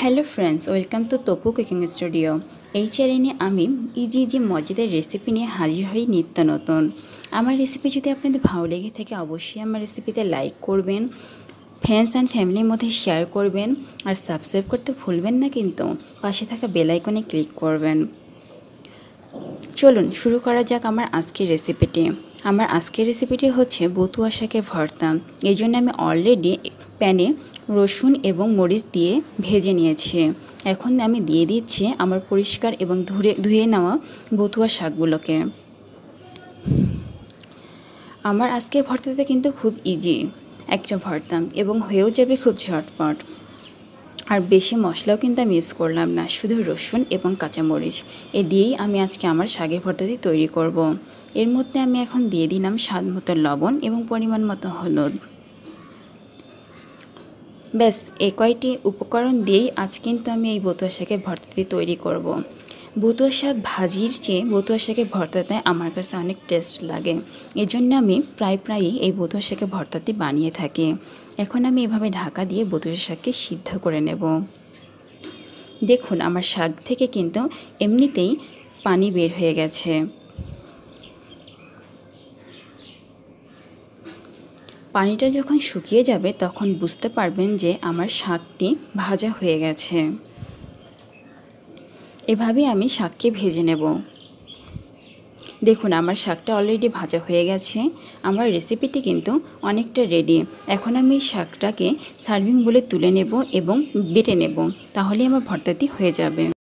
Hello friends welcome to Tapu cooking studio এই চ্যানেলে আমি ইজি ইজি মজাদার রেসিপি নিয়ে হাজির হই নিত্য নতুন আমার রেসিপি যদি আপনাদের ভালো লেগে থাকে অবশ্যই আমার রেসিপিতে লাইক করবেন ফ্রেন্ডস অ্যান্ড ফ্যামিলির মধ্যে শেয়ার করবেন আর সাবস্ক্রাইব করতে ভুলবেন না কিন্তু পাশে থাকা বেলাইকনে ক্লিক করবেন চলুন শুরু করা যাক আমার আজকের রেসিপিটি আমার আজকের রেসিপিটি হচ্ছে বতুয়া শাকের ভর্তা এই জন্য আমি অলরেডি প্যানে রসুন এবং মরিচ দিয়ে ভেজে নিয়েছে এখন আমি দিয়ে দিচ্ছি আমার পরিষ্কার এবং ধুয়ে ধুয়ে নেওয়া বতুয়া শাকগুলোকে আমার আজকে ভর্তাতে কিন্তু খুব ইজি একটা ভর্তা এবং হয়েও যাবে খুব ঝটফট আর বেশি মশলাও কিন্তু আমি ইউজ করলাম না শুধু রসুন এবং কাঁচামরিচ এ দিয়েই আমি আজকে আমার শাকের ভর্তাটি তৈরি করব। এর মধ্যে আমি এখন দিয়ে দিলাম স্বাদ মতো লবণ এবং পরিমাণ মতো হলুদ ব্যাস এ কয়টি উপকরণ দিয়েই আজ কিন্তু আমি এই বতুয়া শাকের ভর্তাটি তৈরি করব। বতুয়া শাক ভাজির চেয়ে বতুয়া শাকের ভর্তাতে আমার কাছে অনেক টেস্ট লাগে এই জন্য আমি প্রায় প্রায়ই এই বতুয়া শাকের ভর্তাটি বানিয়ে থাকি এখন আমি এভাবে ঢাকা দিয়ে বতুয়া শাককে সিদ্ধ করে নেব দেখুন আমার শাক থেকে কিন্তু এমনিতেই পানি বের হয়ে গেছে পানিটা যখন শুকিয়ে যাবে তখন বুঝতে পারবেন যে আমার শাকটি ভাজা হয়ে গেছে এভাবে আমি শাককে ভেজে নেব দেখুন আমার শাকটা অলরেডি ভাজা হয়ে গেছে আমার রেসিপিটি কিন্তু অনেকটা রেডি এখন আমি শাকটাকে সার্ভিং বলে তুলে নেব এবং বেটে নেব তাহলে আমার ভর্তাটি হয়ে যাবে